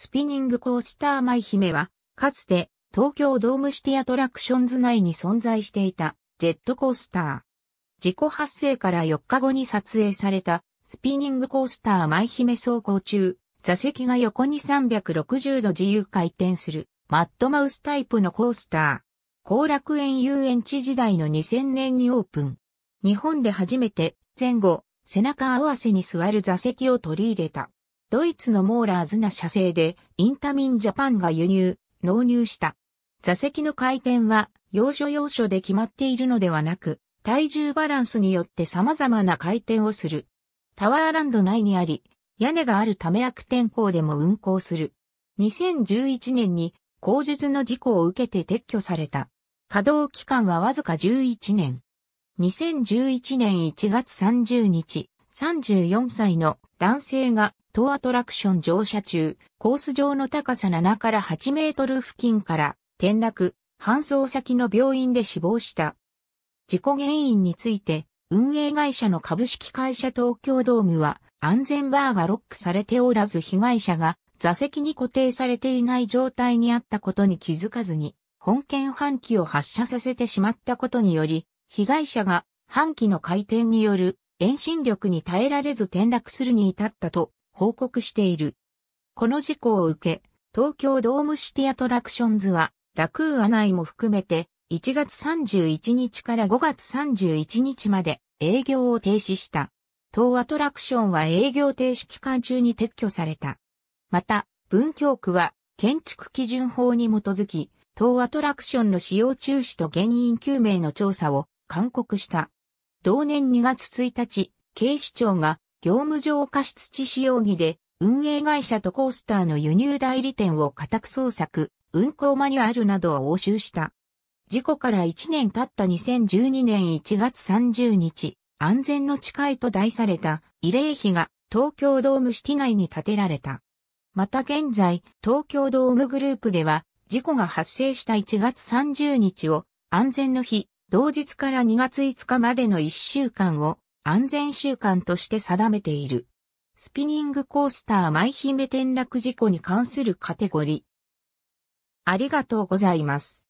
スピニングコースター舞姫は、かつて東京ドームシティアトラクションズ内に存在していたジェットコースター。事故発生から4日後に撮影されたスピニングコースター舞姫走行中、座席が横に360度自由回転するマッドマウスタイプのコースター。後楽園遊園地時代の2000年にオープン。日本で初めて前後、背中合わせに座る座席を取り入れた。ドイツのモーラーズな車製で、インタミンジャパンが輸入、納入した。座席の回転は、要所要所で決まっているのではなく、体重バランスによって様々な回転をする。タワーランド内にあり、屋根があるため悪天候でも運行する。2011年に工述の事故を受けて撤去された。稼働期間はわずか11年。2011年1月30日、34歳の男性が当アトラクション乗車中、コース上の高さ7から8メートル付近から転落、搬送先の病院で死亡した。事故原因について、運営会社の株式会社東京ドームは、安全バーがロックされておらず被害者が座席に固定されていない状態にあったことに気づかずに、本件半機を発射させてしまったことにより、被害者が半機の回転による遠心力に耐えられず転落するに至ったと報告している。この事故を受け、東京ドームシティアトラクションズは、ラクーア内も含めて、1月31日から5月31日まで営業を停止した。当アトラクションは営業停止期間中に撤去された。また、文京区は建築基準法に基づき、当アトラクションの使用中止と原因究明の調査を勧告した。同年2月1日、警視庁が業務上過失致死容疑で、運営会社とコースターの輸入代理店を家宅捜索、運行マニュアルなどを押収した。事故から1年経った2012年1月30日、安全の誓いと題された慰霊碑が東京ドームシティ内に建てられた。また現在、東京ドームグループでは、事故が発生した1月30日を安全の日、同日から2月5日までの1週間を安全習慣として定めている。スピニングコースター舞姫転落事故に関するカテゴリー。ありがとうございます。